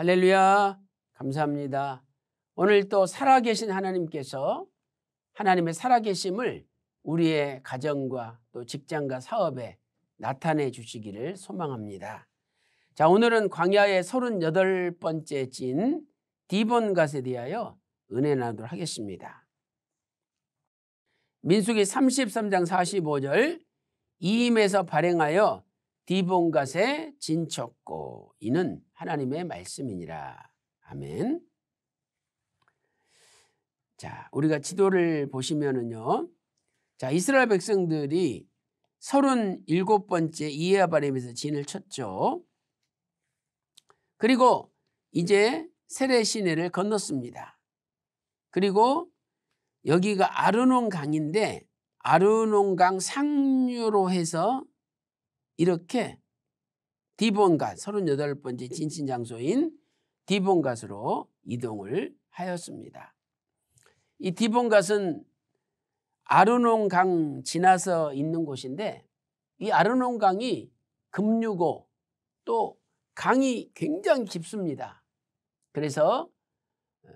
할렐루야. 감사합니다. 오늘 또 살아계신 하나님께서 하나님의 살아계심을 우리의 가정과 또 직장과 사업에 나타내 주시기를 소망합니다. 자, 오늘은 광야의 38번째 진 디본 갓에 대하여 은혜 나도록 하겠습니다. 민숙이 33장 45절 이임에서 발행하여 디본갓의 진척고 이는 하나님의 말씀이니라. 아멘. 자, 우리가 지도를 보시면은요. 자, 이스라엘 백성들이 37번째 이에아바림에서 진을 쳤죠. 그리고 이제 세례 시내를 건넜습니다. 그리고 여기가 아르논 강인데 아르논강 상류로 해서 이렇게 디본갓 38번째 진신장소인 디본갓으로 이동을 하였습니다. 이 디본갓은 아르논강 지나서 있는 곳인데 이 아르논강이 급류고 또 강이 굉장히 깊습니다. 그래서 어,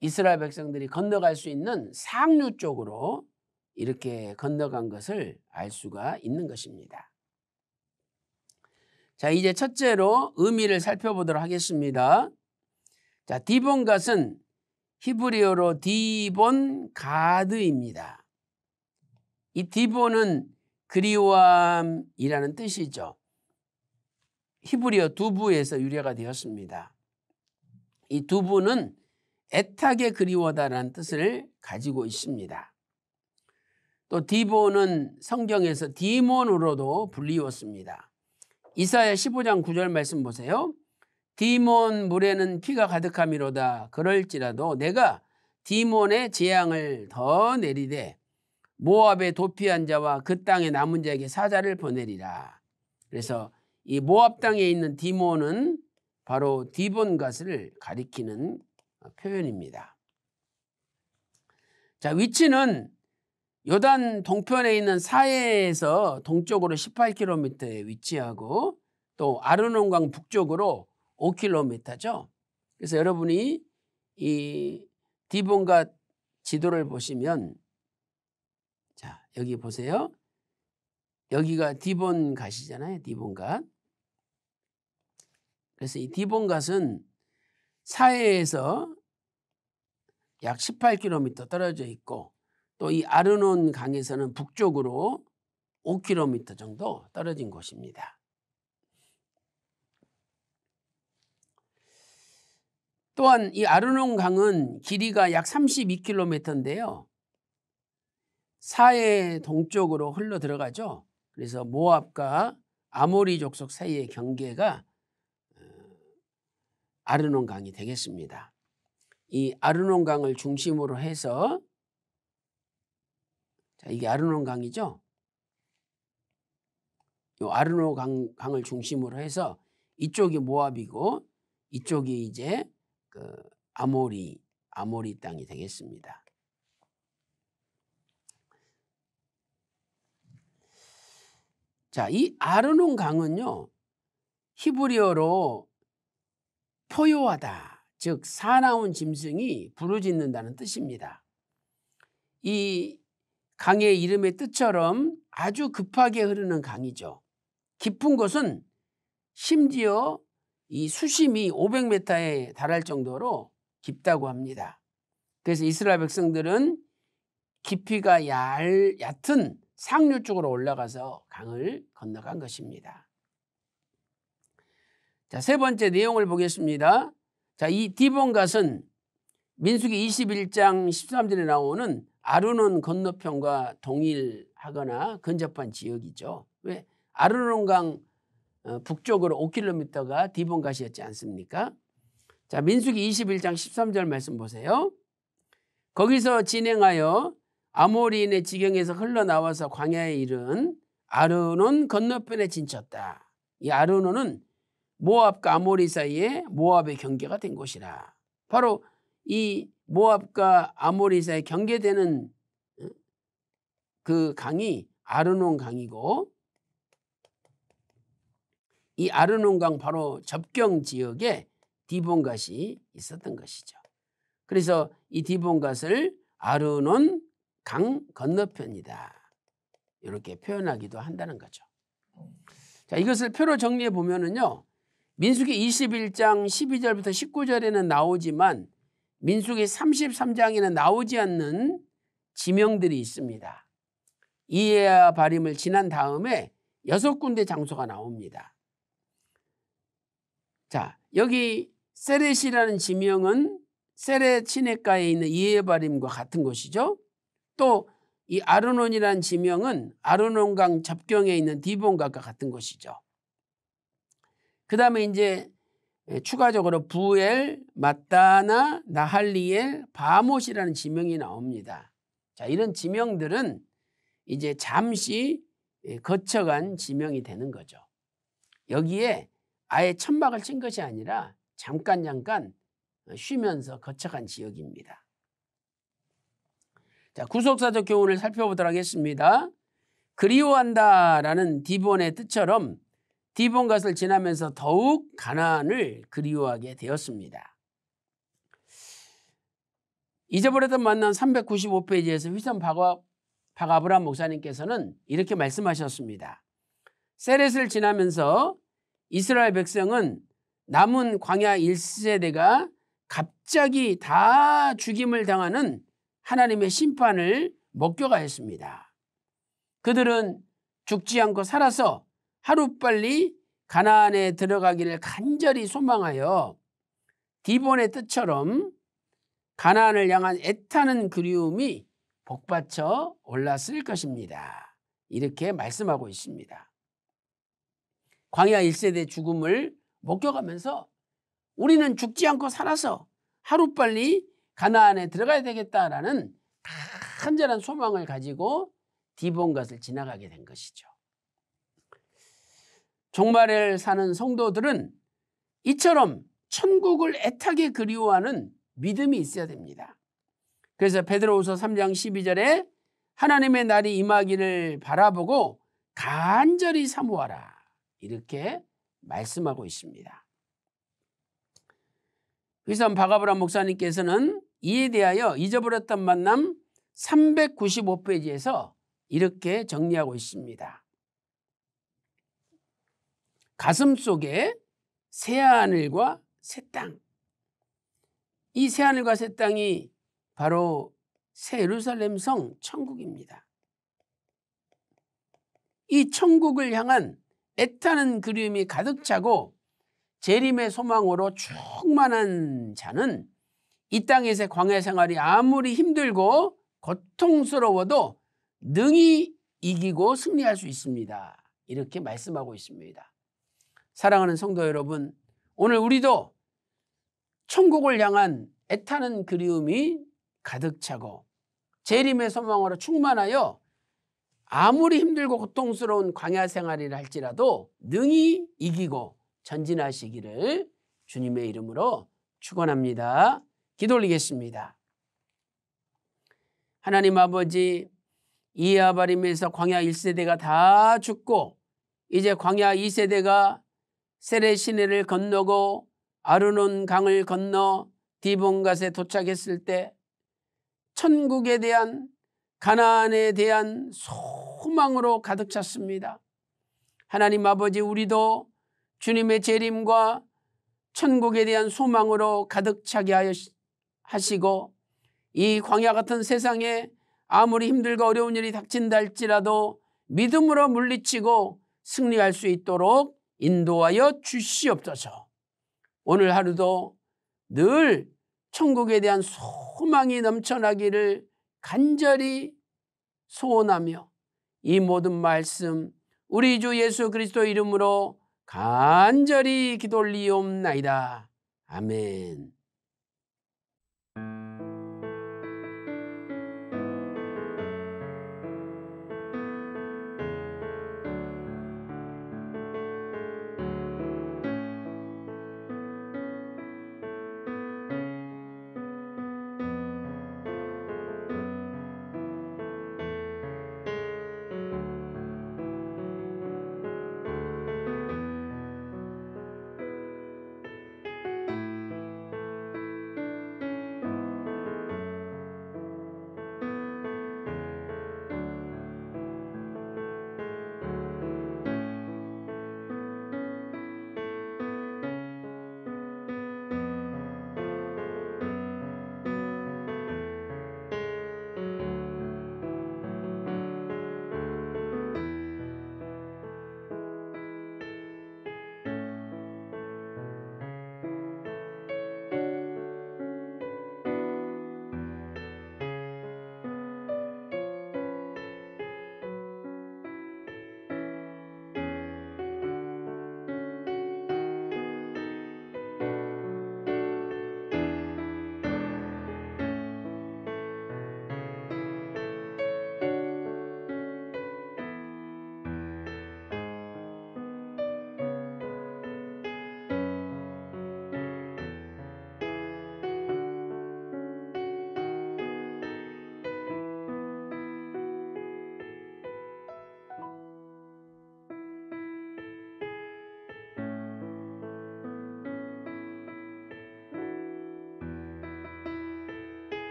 이스라엘 백성들이 건너갈 수 있는 상류 쪽으로 이렇게 건너간 것을 알 수가 있는 것입니다. 자, 이제 첫째로 의미를 살펴보도록 하겠습니다. 자, 디본갓은 히브리어로 디본 가드입니다. 이 디본은 그리움이라는 뜻이죠. 히브리어 두부에서 유래가 되었습니다. 이 두부는 애타게 그리워다라는 뜻을 가지고 있습니다. 또 디본은 성경에서 디몬으로도 불리웠습니다. 이사야 15장 9절 말씀 보세요. 디몬 물에는 피가 가득함이로다. 그럴지라도 내가 디몬의 재앙을 더 내리되 모압의 도피한 자와 그 땅의 남은 자에게 사자를 보내리라. 그래서 이 모압 땅에 있는 디몬은 바로 디본가스를 가리키는 표현입니다. 자, 위치는 요단 동편에 있는 사해에서 동쪽으로 18km에 위치하고 또 아르논강 북쪽으로 5km죠. 그래서 여러분이 이 디본과 지도를 보시면 자 여기 보세요. 여기가 디본 갓이잖아요. 디본 갓. 그래서 이 디본 갓은 사해에서 약 18km 떨어져 있고 또이 아르논 강에서는 북쪽으로 5km 정도 떨어진 곳입니다. 또한 이 아르논 강은 길이가 약 32km인데요. 사해 동쪽으로 흘러 들어가죠. 그래서 모압과 아모리 족속 사이의 경계가 어, 아르논 강이 되겠습니다. 이 아르논 강을 중심으로 해서 자, 이게 아르논 강이죠? 요 아르노 강, 강을 중심으로 해서 이쪽이 모압이고 이쪽이 이제 그 아모리 아모리 땅이 되겠습니다. 자, 이 아르논 강은요. 히브리어로 포효하다, 즉 사나운 짐승이 부르짖는다는 뜻입니다. 이 강의 이름의 뜻처럼 아주 급하게 흐르는 강이죠. 깊은 곳은 심지어 이 수심이 500m에 달할 정도로 깊다고 합니다. 그래서 이스라엘 백성들은 깊이가 얇, 얕은 상류 쪽으로 올라가서 강을 건너간 것입니다. 자, 세 번째 내용을 보겠습니다. 자, 이 디본갓은 민수기 21장 13절에 나오는 아르논 건너편과 동일하거나 근접한 지역이죠. 왜? 아르논강 어, 북쪽으로 5km가 디본가시였지 않습니까? 자, 민수기 21장 13절 말씀 보세요. 거기서 진행하여 아모리인의 지경에서 흘러나와서 광야에 이른 아르논 건너편에 진쳤다. 이 아르논은 모압과 아모리 사이에 모압의 경계가 된 곳이라. 바로 이 모압과 아모리 사이 경계되는 어, 그 강이 아르논 강이고 이 아르논 강 바로 접경 지역에 디본갓이 있었던 것이죠. 그래서 이 디본갓을 아르논 강 건너편이다. 이렇게 표현하기도 한다는 거죠. 자, 이것을 표로 정리해 보면은요. 민수기 21장 12절부터 19절에는 나오지만 민숙이 33장에는 나오지 않는 지명들이 있습니다. 이에야 발임을 지난 다음에 여섯 군데 장소가 나옵니다. 자, 여기 세렛이라는 지명은 세렛 시내가에 있는 이에바림과 같은 곳이죠. 또 이 아르논이라는 지명은 아르논강 접경에 있는 디본강과 같은 곳이죠. 그 다음에 이제 예, 추가적으로 부엘, 마따나, 나할리엘, 바못이라는 지명이 나옵니다. 자, 이런 지명들은 이제 잠시 예, 거쳐간 지명이 되는 거죠. 여기에 아예 천막을 친 것이 아니라 잠깐 잠깐 어, 쉬면서 거쳐간 지역입니다. 자, 구속사적 교훈을 살펴보도록 하겠습니다. 그리워한다라는 디본의 뜻처럼 디본 갓을 지나면서 더욱 가난을 그리워하게 되었습니다. 잊어버렸던 만남 395페이지에서 휘선 박아, 브람 목사님께서는 이렇게 말씀하셨습니다. 세렛을 지나면서 이스라엘 백성은 남은 광야 1세대가 갑자기 다 죽임을 당하는 하나님의 심판을 목격하였습니다. 그들은 죽지 않고 살아서 하루빨리 가나안에 들어가기를 간절히 소망하여 디본의 뜻처럼 가나안을 향한 애타는 그리움이 복받쳐 올랐을 것입니다. 이렇게 말씀하고 있습니다. 광야 1세대 죽음을 목격하면서 우리는 죽지 않고 살아서 하루빨리 가나안에 들어가야 되겠다라는 간절한 소망을 가지고 디본것을 지나가게 된 것이죠. 종말에 사는 성도들은 이처럼 천국을 애타게 그리워하는 믿음이 있어야 됩니다. 그래서 베드로우서 3장 12절에 하나님의 날이 임하기를 바라보고 간절히 사모하라 이렇게 말씀하고 있습니다. 위선 그 바가브라 목사님께서는 이에 대하여 잊어버렸던 만남 395페이지에서 이렇게 정리하고 있습니다. 가슴 속에 새 하늘과 새 땅. 이 새 하늘과 새 땅이 바로 새 예루살렘 성 천국입니다. 이 천국을 향한 애타는 그리움이 가득 차고 재림의 소망으로 충만한 자는 이 땅에서의 광야 생활이 아무리 힘들고 고통스러워도 능히 이기고 승리할 수 있습니다. 이렇게 말씀하고 있습니다. 사랑하는 성도 여러분, 오늘 우리도 천국을 향한 애타는 그리움이 가득 차고 재림의 소망으로 충만하여 아무리 힘들고 고통스러운 광야 생활이라 할지라도 능히 이기고 전진하시기를 주님의 이름으로 축원합니다. 기도 올리겠습니다. 하나님 아버지 이아바림에서 광야 1세대가 다 죽고 이제 광야 2세대가 세레시네를 건너고 아르논 강을 건너 디본갓에 도착했을 때 천국에 대한 가난에 대한 소망으로 가득 찼습니다. 하나님 아버지 우리도 주님의 재림과 천국에 대한 소망으로 가득 차게 하시고 이 광야 같은 세상에 아무리 힘들고 어려운 일이 닥친다 할지라도 믿음으로 물리치고 승리할 수 있도록 인도하여 주시옵소서. 오늘 하루도 늘 천국에 대한 소망이 넘쳐나기를 간절히 소원하며 이 모든 말씀 우리 주 예수 그리스도 이름으로 간절히 기돌리옵나이다. 아멘.